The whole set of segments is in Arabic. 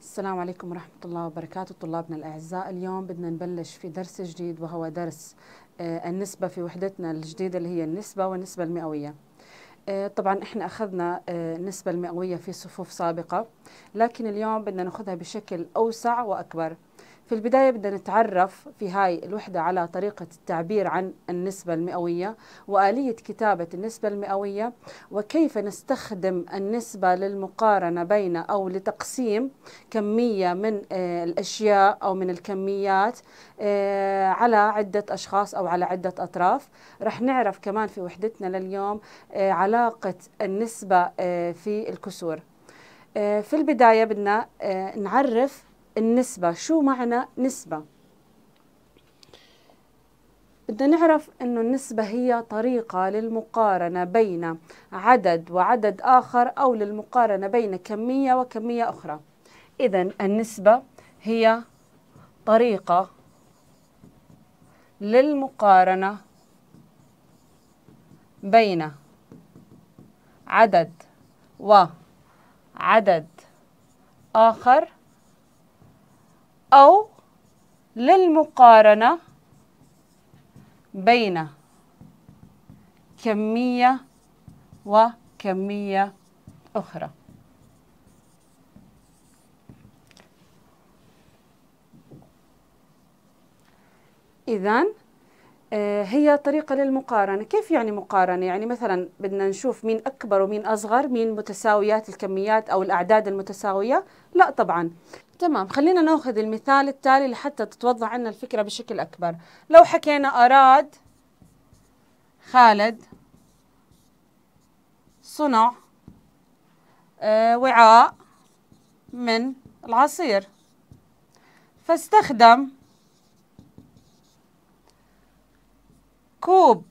السلام عليكم ورحمة الله وبركاته طلابنا الأعزاء اليوم بدنا نبلش في درس جديد وهو درس آه، النسبة في وحدتنا الجديدة اللي هي النسبة والنسبة المئوية آه، طبعا احنا اخذنا النسبة آه، المئوية في صفوف سابقة لكن اليوم بدنا ناخذها بشكل اوسع واكبر في البداية بدنا نتعرف في هاي الوحدة على طريقة التعبير عن النسبة المئوية وآلية كتابة النسبة المئوية وكيف نستخدم النسبة للمقارنة بين أو لتقسيم كمية من آه، الأشياء أو من الكميات آه، على عدة أشخاص أو على عدة أطراف رح نعرف كمان في وحدتنا لليوم آه، علاقة النسبة في الكسور في البداية بدنا نعرف النسبة شو معنى نسبة؟ بدنا نعرف أنه النسبة هي طريقة للمقارنة بين عدد وعدد آخر أو للمقارنة بين كمية وكمية أخرى إذا النسبة هي طريقة للمقارنة بين عدد وعدد آخر أو للمقارنة بين كمية وكمية أخرى إذا آه، هي طريقة للمقارنة كيف يعني مقارنة؟ يعني مثلا بدنا نشوف مين أكبر ومين أصغر مين متساويات الكميات أو الأعداد المتساوية لا طبعا تمام خلينا ناخذ المثال التالي لحتى تتوضح عنا الفكرة بشكل أكبر لو حكينا أراد خالد صنع آه، وعاء من العصير فاستخدم كوب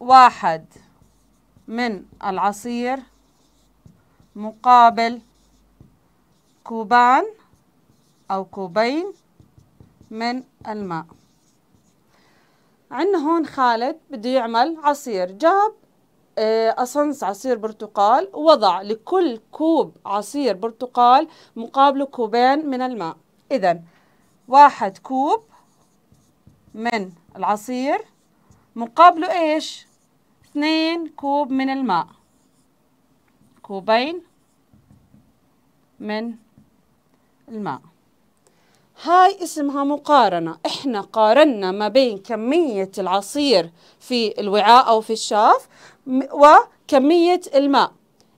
واحد من العصير مقابل كوبان أو كوبين من الماء عندنا هون خالد بده يعمل عصير جاب آه، أصنص عصير برتقال ووضع لكل كوب عصير برتقال مقابله كوبين من الماء إذا واحد كوب من العصير مقابله إيش؟ اثنين كوب من الماء كوبين من الماء هاي اسمها مقارنة احنا قارنا ما بين كمية العصير في الوعاء أو في الشاف وكمية الماء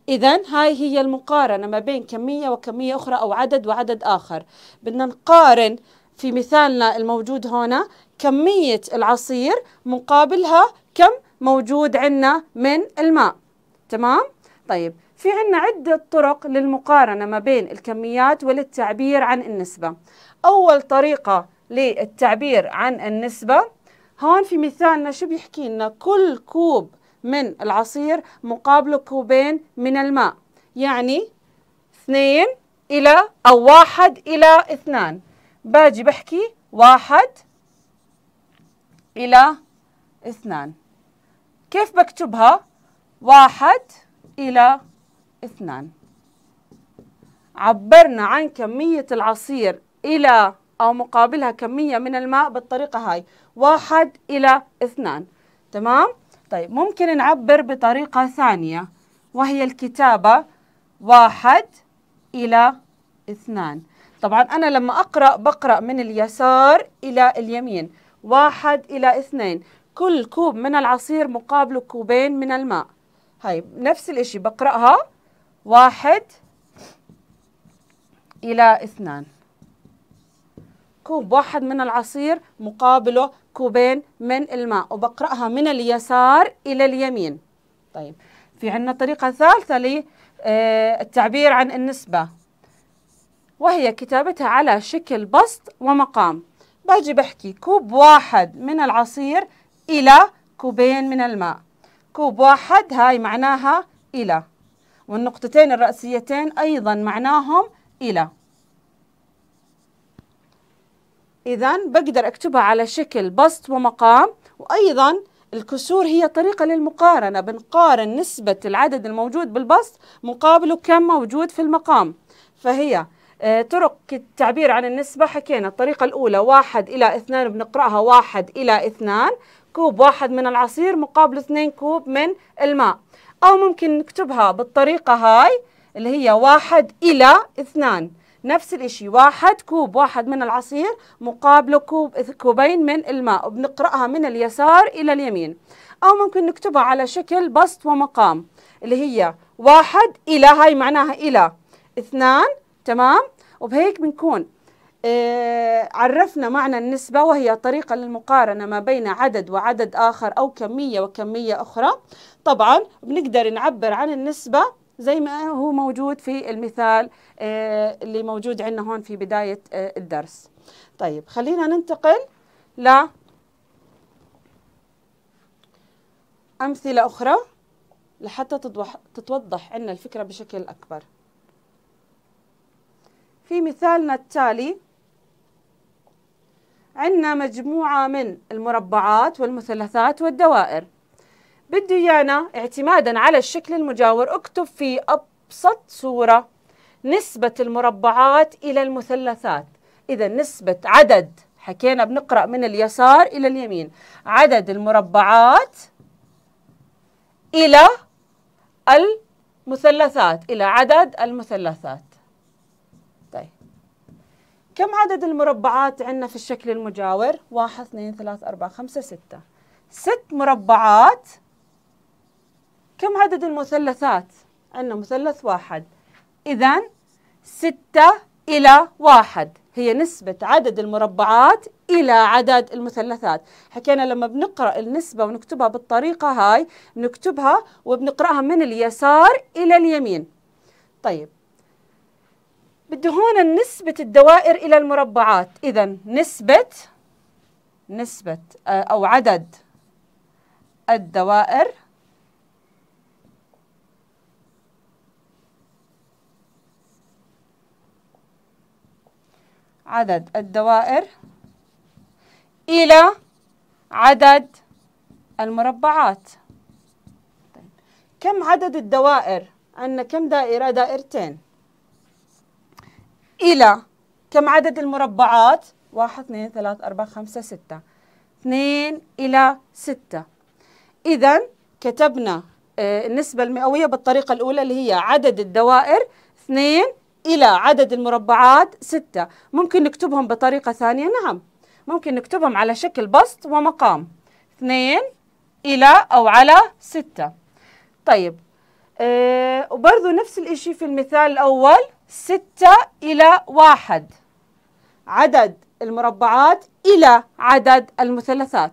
إذا هاي هي المقارنة ما بين كمية وكمية أخرى أو عدد وعدد آخر بدنا نقارن في مثالنا الموجود هنا كمية العصير مقابلها كم موجود عندنا من الماء تمام؟ طيب في عنا عدة طرق للمقارنة ما بين الكميات وللتعبير عن النسبة أول طريقة للتعبير عن النسبة هون في مثالنا شو بيحكي لنا كل كوب من العصير مقابله كوبين من الماء يعني اثنين إلى أو واحد إلى اثنان باجي بحكي واحد إلى اثنان كيف بكتبها؟ واحد إلى اثنان عبرنا عن كمية العصير إلى أو مقابلها كمية من الماء بالطريقة هاي واحد إلى اثنان تمام؟ طيب ممكن نعبر بطريقة ثانية وهي الكتابة واحد إلى اثنان طبعا أنا لما أقرأ بقرأ من اليسار إلى اليمين واحد إلى اثنين كل كوب من العصير مقابله كوبين من الماء هاي طيب، نفس الإشي بقرأها واحد إلى اثنان كوب واحد من العصير مقابله كوبين من الماء وبقرأها من اليسار إلى اليمين طيب في عنا طريقة ثالثة للتعبير آه، عن النسبة وهي كتابتها على شكل بسط ومقام باجي بحكي كوب واحد من العصير إلى كوبين من الماء كوب واحد هاي معناها إلى والنقطتين الرأسيتين أيضا معناهم إلى إذا بقدر أكتبها على شكل بسط ومقام وأيضا الكسور هي طريقة للمقارنة بنقارن نسبة العدد الموجود بالبسط مقابله كم موجود في المقام فهي آه، طرق التعبير عن النسبة حكينا الطريقة الأولى واحد إلى اثنان بنقرأها واحد إلى اثنان كوب واحد من العصير مقابل اثنين كوب من الماء أو ممكن نكتبها بالطريقة هاي اللي هي واحد إلى اثنان نفس الإشي واحد كوب واحد من العصير مقابله كوب كوبين من الماء وبنقرأها من اليسار إلى اليمين أو ممكن نكتبها على شكل بسط ومقام اللي هي واحد إلى هاي معناها إلى اثنان تمام وبهيك بنكون اه عرفنا معنى النسبة وهي طريقة للمقارنة ما بين عدد وعدد آخر أو كمية وكمية أخرى طبعا بنقدر نعبر عن النسبة زي ما هو موجود في المثال آه، اللي موجود عندنا هون في بداية آه، الدرس طيب خلينا ننتقل ل أمثلة أخرى لحتى تتوضح, تتوضح الفكرة بشكل أكبر في مثالنا التالي عندنا مجموعة من المربعات والمثلثات والدوائر بده إيانا اعتمادا على الشكل المجاور اكتب في أبسط صورة نسبة المربعات إلى المثلثات إذا نسبة عدد حكينا بنقرأ من اليسار إلى اليمين عدد المربعات إلى المثلثات إلى عدد المثلثات طيب كم عدد المربعات عندنا في الشكل المجاور؟ واحد اثنين ثلاث أربعة خمسة ستة ست مربعات كم عدد المثلثات؟ عندنا مثلث واحد إذا ستة إلى واحد هي نسبة عدد المربعات إلى عدد المثلثات حكينا لما بنقرأ النسبة ونكتبها بالطريقة هاي نكتبها وبنقرأها من اليسار إلى اليمين طيب بدي هون نسبة الدوائر إلى المربعات إذا نسبة نسبة آه، أو عدد الدوائر عدد الدوائر إلى عدد المربعات طيب، كم عدد الدوائر؟ عندنا كم دائرة؟ دائرتين إلى كم عدد المربعات؟ واحد اثنين ثلاثة أربعة خمسة ستة اثنين إلى ستة إذا كتبنا آه، النسبة المئوية بالطريقة الأولى اللي هي عدد الدوائر اثنين إلى عدد المربعات ستة ممكن نكتبهم بطريقة ثانية نعم ممكن نكتبهم على شكل بسط ومقام اثنين إلى أو على ستة طيب أه وبرضو نفس الإشي في المثال الأول ستة إلى واحد عدد المربعات إلى عدد المثلثات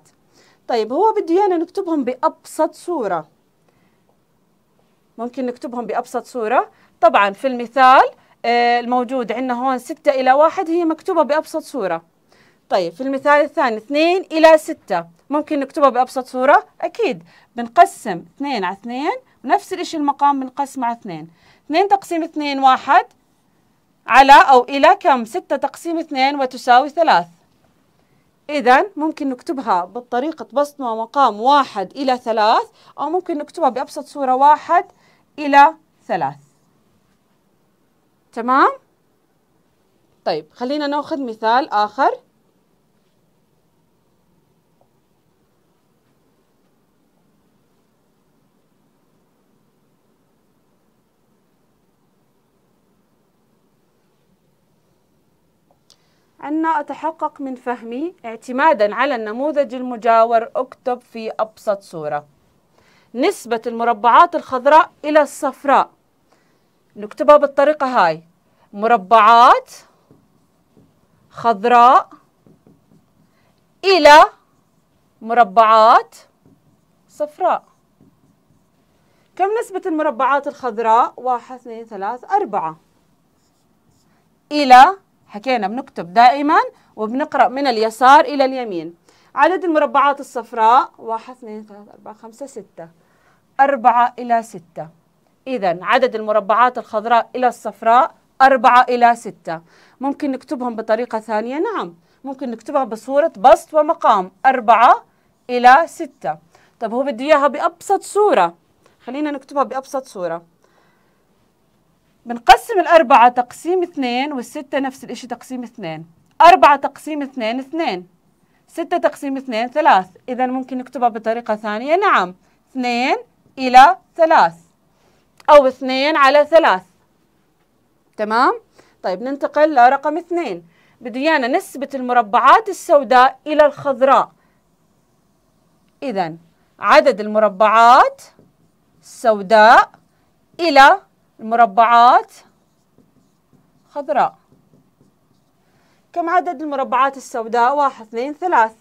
طيب هو بده إيانا نكتبهم بأبسط صورة ممكن نكتبهم بأبسط صورة طبعا في المثال آه، الموجود عندنا هون 6 إلى 1 هي مكتوبة بأبسط صورة طيب في المثال الثاني 2 إلى 6 ممكن نكتبها بأبسط صورة أكيد بنقسم 2 على 2 ونفس الشيء المقام بنقسم على 2 2 تقسيم 2 1 على أو إلى كم 6 تقسيم 2 وتساوي 3 إذا ممكن نكتبها بالطريقة بسط مقام 1 إلى 3 أو ممكن نكتبها بأبسط صورة 1 إلى 3 تمام طيب خلينا ناخذ مثال آخر أن أتحقق من فهمي اعتمادا على النموذج المجاور أكتب في أبسط صورة نسبة المربعات الخضراء إلى الصفراء نكتبها بالطريقة هاي مربعات خضراء إلى مربعات صفراء كم نسبة المربعات الخضراء؟ واحد اثنين ثلاث أربعة إلى حكينا بنكتب دائما وبنقرأ من اليسار إلى اليمين عدد المربعات الصفراء واحد اثنين ثلاثة أربعة خمسة ستة أربعة إلى ستة إذا عدد المربعات الخضراء إلى الصفراء أربعة إلى ستة ممكن نكتبهم بطريقة ثانية نعم ممكن نكتبها بصورة بسط ومقام أربعة إلى ستة طب هو بده إياها بأبسط صورة خلينا نكتبها بأبسط صورة بنقسم الأربعة تقسيم اثنين والستة نفس الإشي تقسيم اثنين أربعة تقسيم اثنين اثنين ستة تقسيم اثنين ثلاث إذا ممكن نكتبها بطريقة ثانية نعم اثنين إلى ثلاث أو اثنين على ثلاث تمام؟ طيب ننتقل لرقم اثنين بده يانا نسبة المربعات السوداء إلى الخضراء إذا عدد المربعات السوداء إلى المربعات خضراء كم عدد المربعات السوداء؟ واحد اثنين ثلاث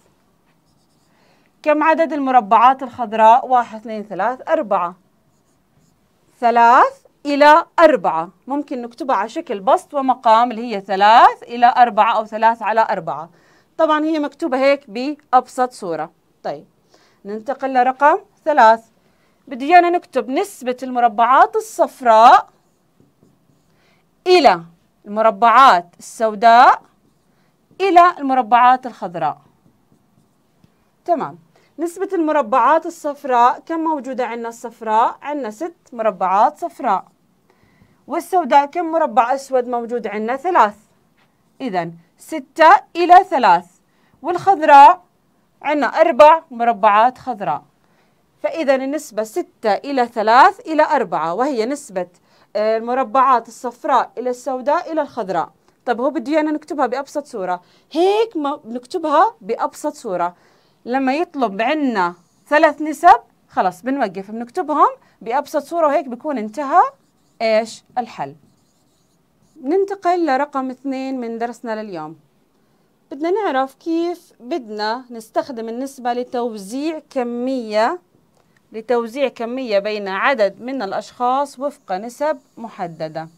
كم عدد المربعات الخضراء؟ واحد اثنين ثلاث أربعة ثلاث إلى أربعة ممكن نكتبها على شكل بسط ومقام اللي هي ثلاث إلى أربعة أو ثلاث على أربعة طبعا هي مكتوبة هيك بأبسط صورة طيب ننتقل لرقم ثلاث بدي ايانا نكتب نسبة المربعات الصفراء إلى المربعات السوداء إلى المربعات الخضراء تمام نسبة المربعات الصفراء كم موجودة عندنا الصفراء؟ عندنا ست مربعات صفراء والسوداء كم مربع أسود موجود عندنا؟ ثلاث إذا ستة إلى ثلاث والخضراء عندنا أربع مربعات خضراء فإذا النسبة ستة إلى ثلاث إلى أربعة وهي نسبة آه، المربعات الصفراء إلى السوداء إلى الخضراء طب هو بده أنا نكتبها بأبسط صورة هيك ما بنكتبها بأبسط صورة لما يطلب عنا ثلاث نسب خلاص بنوقف بنكتبهم بأبسط صورة وهيك بيكون انتهى إيش الحل ننتقل لرقم اثنين من درسنا لليوم بدنا نعرف كيف بدنا نستخدم النسبة لتوزيع كمية لتوزيع كمية بين عدد من الأشخاص وفق نسب محددة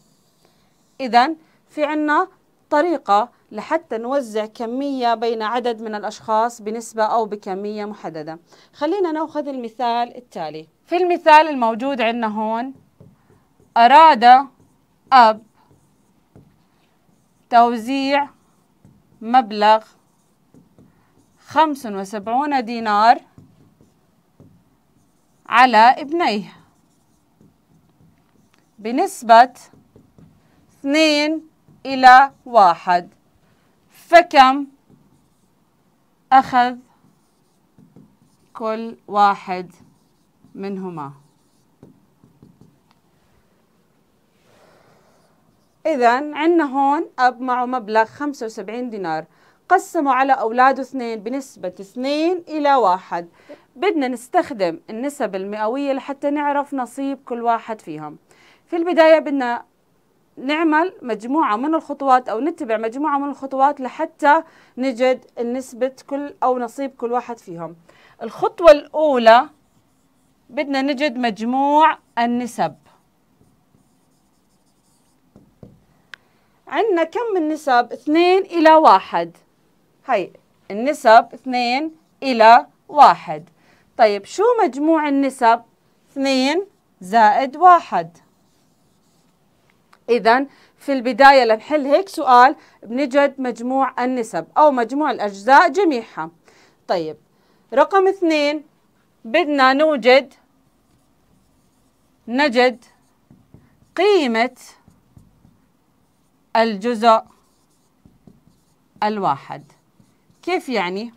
إذا في عنا طريقة لحتى نوزع كمية بين عدد من الأشخاص بنسبة أو بكمية محددة خلينا نأخذ المثال التالي في المثال الموجود عندنا هون أراد أب توزيع مبلغ خمس وسبعون دينار على ابنيه بنسبة 2 إلى واحد فكم أخذ كل واحد منهما إذا عندنا هون أب معه مبلغ 75 دينار قسموا على أولاده اثنين بنسبة 2 إلى 1 بدنا نستخدم النسب المئوية لحتى نعرف نصيب كل واحد فيهم في البداية بدنا نعمل مجموعة من الخطوات أو نتبع مجموعة من الخطوات لحتى نجد نسبة كل أو نصيب كل واحد فيهم الخطوة الأولى بدنا نجد مجموع النسب عندنا كم من نسب اثنين إلى واحد هي النسب اثنين إلى واحد طيب شو مجموع النسب اثنين زائد واحد إذا في البداية لنحل هيك سؤال بنجد مجموع النسب أو مجموع الأجزاء جميعها طيب رقم اثنين بدنا نوجد نجد قيمة الجزء الواحد كيف يعني؟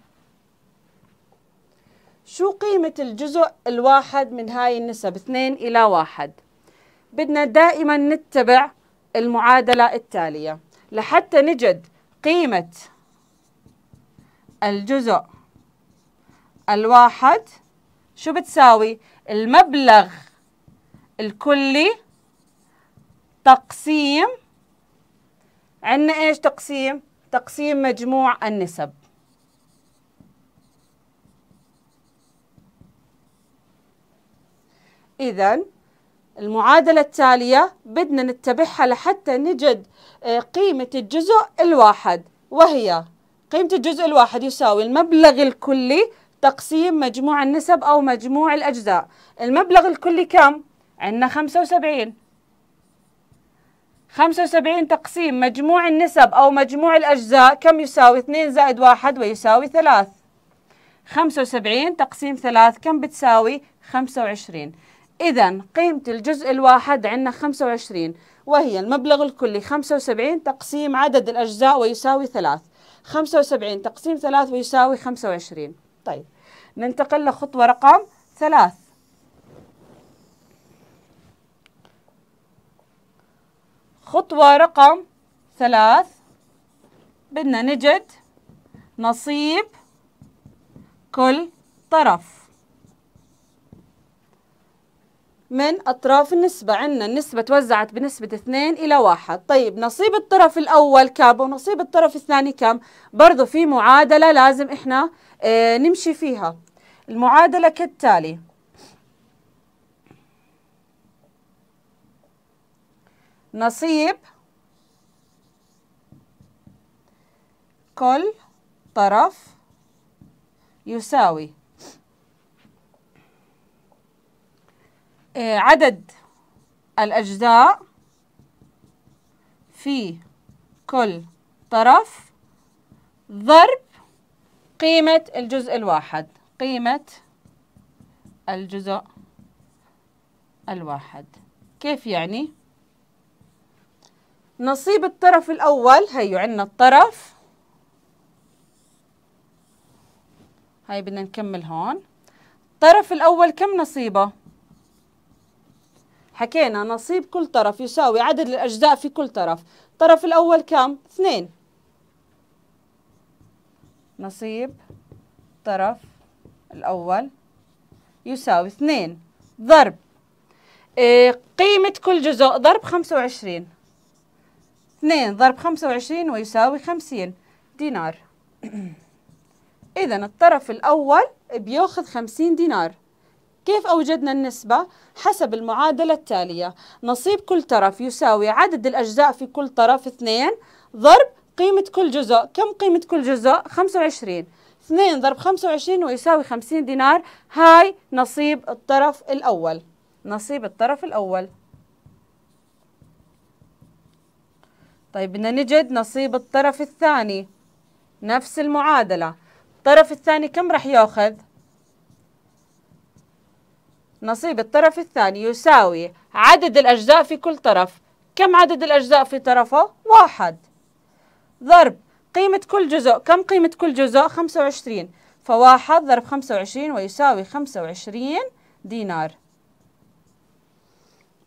شو قيمة الجزء الواحد من هاي النسب 2 إلى واحد؟ بدنا دائما نتبع المعادلة التالية لحتى نجد قيمة الجزء الواحد شو بتساوي المبلغ الكلي تقسيم عندنا ايش تقسيم تقسيم مجموع النسب إذا المعادلة التالية بدنا نتبعها لحتى نجد آه، قيمة الجزء الواحد وهي قيمة الجزء الواحد يساوي المبلغ الكلي تقسيم مجموع النسب أو مجموع الأجزاء المبلغ الكلي كم؟ عندنا 75 75 تقسيم مجموع النسب أو مجموع الأجزاء كم يساوي 2 زائد 1 ويساوي 3 75 تقسيم 3 كم بتساوي 25 إذا قيمة الجزء الواحد عندنا 25 وهي المبلغ الكلي 75 تقسيم عدد الأجزاء ويساوي 3 75 تقسيم 3 ويساوي 25 طيب ننتقل لخطوة رقم 3 خطوة رقم 3 بدنا نجد نصيب كل طرف من أطراف النسبة عندنا النسبة توزعت بنسبة 2 إلى 1 طيب نصيب الطرف الأول كم ونصيب الطرف الثاني كم برضو في معادلة لازم إحنا اه نمشي فيها المعادلة كالتالي نصيب كل طرف يساوي آه، عدد الأجزاء في كل طرف ضرب قيمة الجزء الواحد قيمة الجزء الواحد كيف يعني؟ نصيب الطرف الأول هيو عندنا الطرف هاي بدنا نكمل هون الطرف الأول كم نصيبه؟ حكينا نصيب كل طرف يساوي عدد الأجزاء في كل طرف الطرف الأول كم؟ اثنين نصيب الطرف الأول يساوي اثنين ضرب إيه، قيمة كل جزء ضرب خمسة وعشرين اثنين ضرب خمسة وعشرين ويساوي خمسين دينار إذا الطرف الأول بياخذ خمسين دينار كيف أوجدنا النسبة؟ حسب المعادلة التالية نصيب كل طرف يساوي عدد الأجزاء في كل طرف 2 ضرب قيمة كل جزء كم قيمة كل جزء؟ 25 2 ضرب 25 ويساوي 50 دينار هاي نصيب الطرف الأول نصيب الطرف الأول طيب بدنا نجد نصيب الطرف الثاني نفس المعادلة الطرف الثاني كم رح ياخذ؟ نصيب الطرف الثاني يساوي عدد الأجزاء في كل طرف كم عدد الأجزاء في طرفه؟ واحد ضرب قيمة كل جزء كم قيمة كل جزء؟ خمسة وعشرين فواحد ضرب وعشرين ويساوي خمسة وعشرين دينار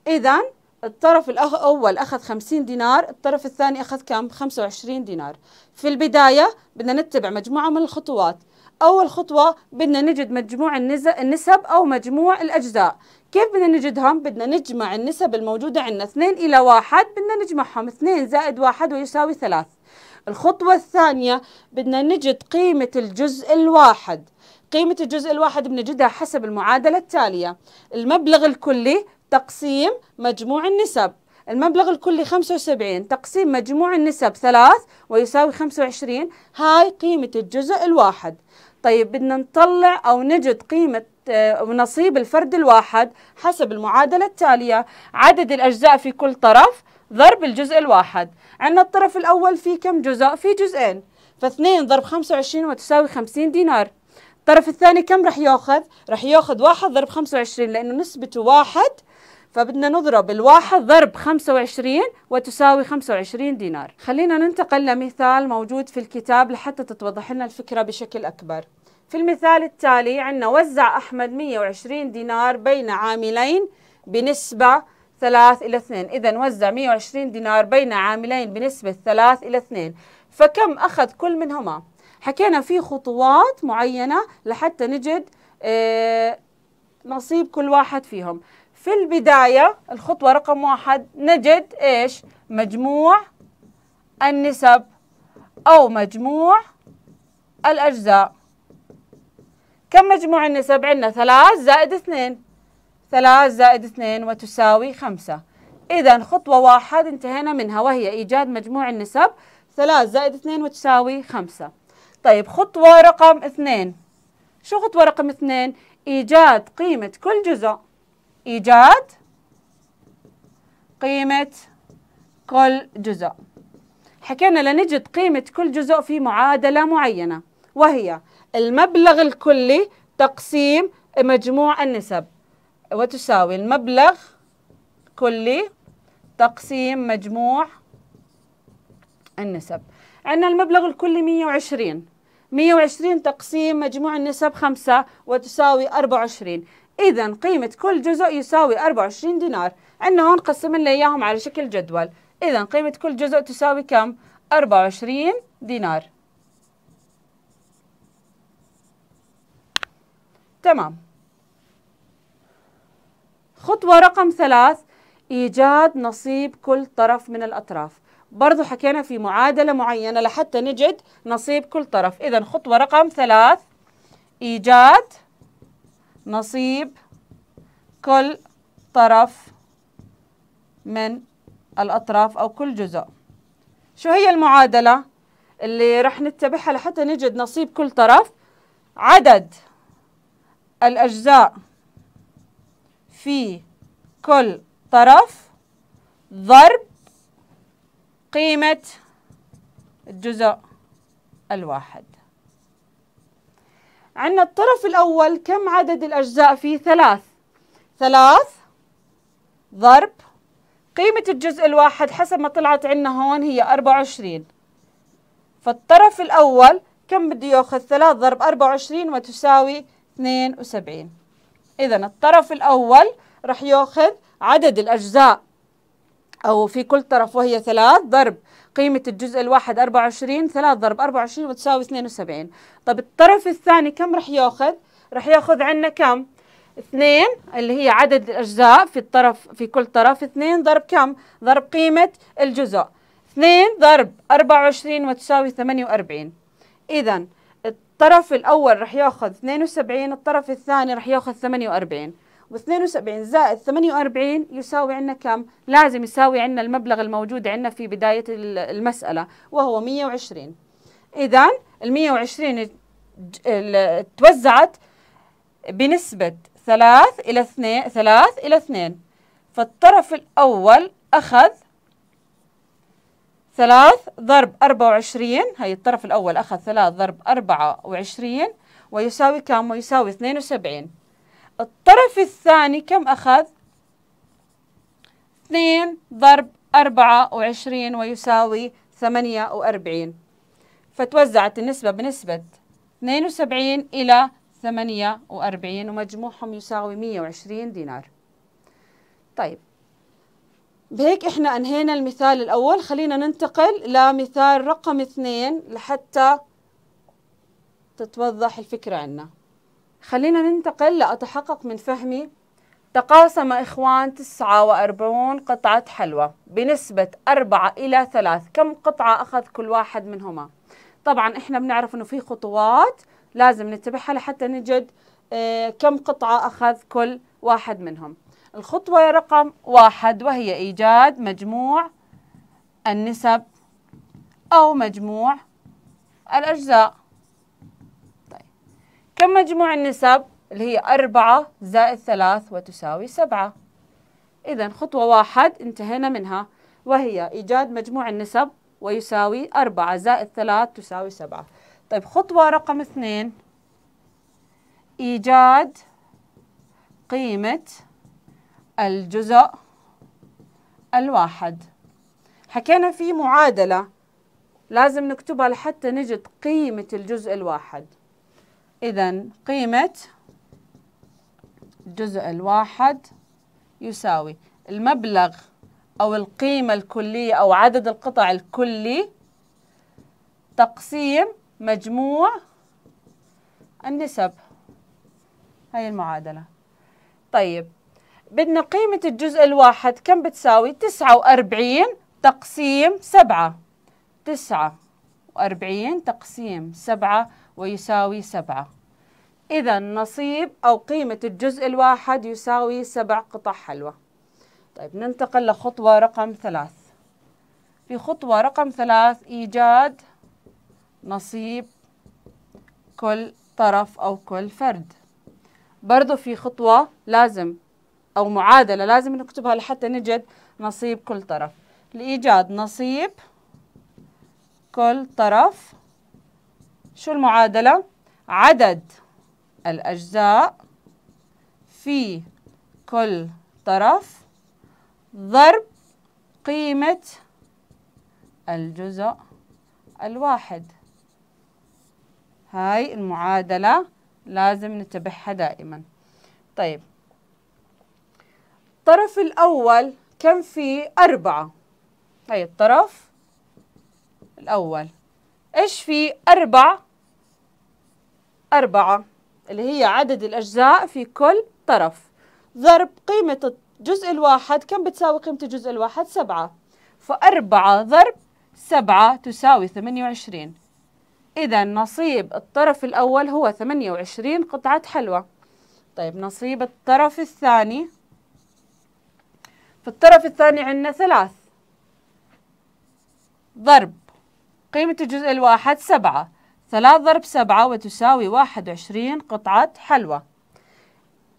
إذا الطرف الأول أخذ خمسين دينار الطرف الثاني أخذ كم؟ خمسة وعشرين دينار في البداية بدنا نتبع مجموعة من الخطوات أول خطوة بدنا نجد مجموع النسب أو مجموع الأجزاء كيف بدنا نجدهم؟ بدنا نجمع النسب الموجودة عندنا 2 إلى 1 بدنا نجمعهم 2 زائد 1 ويساوي 3 الخطوة الثانية بدنا نجد قيمة الجزء الواحد قيمة الجزء الواحد بنجدها حسب المعادلة التالية المبلغ الكلي تقسيم مجموع النسب المبلغ الكلي 75 تقسيم مجموع النسب 3 ويساوي 25 هاي قيمة الجزء الواحد طيب بدنا نطلع أو نجد قيمة آه، ونصيب الفرد الواحد حسب المعادلة التالية عدد الأجزاء في كل طرف ضرب الجزء الواحد عندنا الطرف الأول فيه كم جزء؟ فيه جزئين فاثنين ضرب 25 وتساوي 50 دينار الطرف الثاني كم رح ياخذ؟ رح ياخذ واحد ضرب 25 لأنه نسبته واحد فبدنا نضرب الواحد ضرب 25 وتساوي 25 دينار خلينا ننتقل لمثال موجود في الكتاب لحتى تتوضح لنا الفكرة بشكل أكبر في المثال التالي عندنا وزع أحمد 120 دينار بين عاملين بنسبة 3 إلى 2 إذا وزع 120 دينار بين عاملين بنسبة 3 إلى 2 فكم أخذ كل منهما؟ حكينا في خطوات معينة لحتى نجد آه، نصيب كل واحد فيهم في البداية الخطوة رقم واحد نجد إيش مجموع النسب أو مجموع الأجزاء كم مجموع النسب عندنا ثلاث زائد اثنين ثلاث زائد اثنين وتساوي خمسة إذا خطوة واحد انتهينا منها وهي إيجاد مجموع النسب ثلاث زائد اثنين وتساوي خمسة طيب خطوة رقم اثنين شو خطوة رقم اثنين؟ إيجاد قيمة كل جزء إيجاد قيمة كل جزء حكينا لنجد قيمة كل جزء في معادلة معينة وهي المبلغ الكلي تقسيم مجموع النسب وتساوي المبلغ كلي تقسيم مجموع النسب عندنا المبلغ الكلي 120 120 تقسيم مجموع النسب 5 وتساوي 24 إذا قيمة كل جزء يساوي 24 دينار عندنا هون قسم لنا إياهم على شكل جدول إذا قيمة كل جزء تساوي كم؟ 24 دينار تمام خطوة رقم ثلاث إيجاد نصيب كل طرف من الأطراف برضو حكينا في معادلة معينة لحتى نجد نصيب كل طرف إذا خطوة رقم ثلاث إيجاد نصيب كل طرف من الأطراف أو كل جزء شو هي المعادلة اللي رح نتبعها لحتى نجد نصيب كل طرف عدد الأجزاء في كل طرف ضرب قيمة الجزء الواحد عندنا الطرف الأول كم عدد الأجزاء فيه ثلاث ثلاث ضرب قيمة الجزء الواحد حسب ما طلعت عندنا هون هي 24 فالطرف الأول كم بده ياخذ 3 ضرب 24 وتساوي 72 إذا الطرف الأول رح ياخذ عدد الأجزاء أو في كل طرف وهي 3 ضرب قيمة الجزء الواحد 24 3 ضرب 24 بتساوي 72 طب الطرف الثاني كم رح ياخذ رح ياخذ عنا كم 2 اللي هي عدد الأجزاء في الطرف في كل طرف 2 ضرب كم ضرب قيمة الجزء 2 ضرب 24 وتساوي 48 إذا الطرف الأول رح ياخذ 72 الطرف الثاني رح ياخذ 48 و72 زائد 48 يساوي عندنا كم؟ لازم يساوي عندنا المبلغ الموجود عندنا في بداية المسألة وهو 120 إذا ال 120 توزعت بنسبة 3 إلى 2 3 إلى 2 فالطرف الأول أخذ 3 ضرب 24 هي الطرف الأول أخذ 3 ضرب 24 ويساوي كم؟ ويساوي 72 الطرف الثاني كم أخذ؟ 2 ضرب 24 ويساوي 48 فتوزعت النسبة بنسبة 72 إلى 48 ومجموعهم يساوي 120 دينار طيب بهيك احنا انهينا المثال الاول خلينا ننتقل لمثال رقم 2 لحتى تتوضح الفكرة عندنا خلينا ننتقل لأتحقق من فهمي تقاسم إخوان 49 قطعة حلوى بنسبة 4 إلى 3 كم قطعة أخذ كل واحد منهما طبعا إحنا بنعرف أنه في خطوات لازم نتبعها لحتى نجد آه، كم قطعة أخذ كل واحد منهم الخطوة رقم واحد وهي إيجاد مجموع النسب أو مجموع الأجزاء كم مجموع النسب اللي هي أربعة زائد ثلاث وتساوي سبعة إذا خطوة واحد انتهينا منها وهي إيجاد مجموع النسب ويساوي أربعة زائد ثلاث تساوي سبعة طيب خطوة رقم اثنين إيجاد قيمة الجزء الواحد حكينا في معادلة لازم نكتبها لحتى نجد قيمة الجزء الواحد إذا قيمة الجزء الواحد يساوي المبلغ أو القيمة الكلية أو عدد القطع الكلي تقسيم مجموع النسب هاي المعادلة طيب بدنا قيمة الجزء الواحد كم بتساوي؟ تسعة وأربعين تقسيم سبعة تسعة وأربعين تقسيم سبعة ويساوي سبعة إذا نصيب أو قيمة الجزء الواحد يساوي سبع قطع حلوى طيب ننتقل لخطوة رقم ثلاث في خطوة رقم ثلاث إيجاد نصيب كل طرف أو كل فرد برضو في خطوة لازم أو معادلة لازم نكتبها لحتى نجد نصيب كل طرف لإيجاد نصيب كل طرف شو المعادلة؟ عدد الأجزاء في كل طرف ضرب قيمة الجزء الواحد هاي المعادلة لازم نتبعها دائما طيب الطرف الأول كم فيه أربعة هاي الطرف الأول إيش فيه أربع أربعة اللي هي عدد الأجزاء في كل طرف ضرب قيمة الجزء الواحد كم بتساوي قيمة الجزء الواحد؟ سبعة فأربعة ضرب سبعة تساوي ثمانية وعشرين إذا نصيب الطرف الأول هو ثمانية وعشرين قطعة حلوى طيب نصيب الطرف الثاني في الطرف الثاني عندنا ثلاث ضرب قيمة الجزء الواحد سبعة 3 ضرب 7 وتساوي 21 قطعة حلوى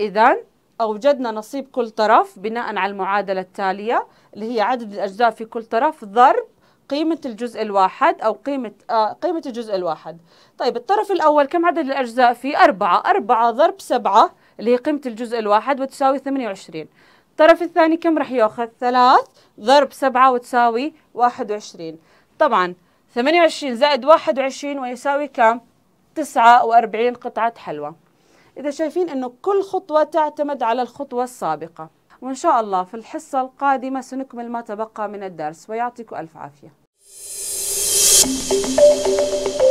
إذا أوجدنا نصيب كل طرف بناء على المعادلة التالية اللي هي عدد الأجزاء في كل طرف ضرب قيمة الجزء الواحد أو قيمة آه قيمة الجزء الواحد طيب الطرف الأول كم عدد الأجزاء فيه؟ أربعة أربعة ضرب سبعة اللي هي قيمة الجزء الواحد وتساوي 28 الطرف الثاني كم راح ياخذ؟ ثلاث ضرب سبعة وتساوي 21 طبعا 28 زائد 21 ويساوي كم؟ 49 قطعة حلوى إذا شايفين أنه كل خطوة تعتمد على الخطوة السابقة وإن شاء الله في الحصة القادمة سنكمل ما تبقى من الدرس ويعطيكم ألف عافية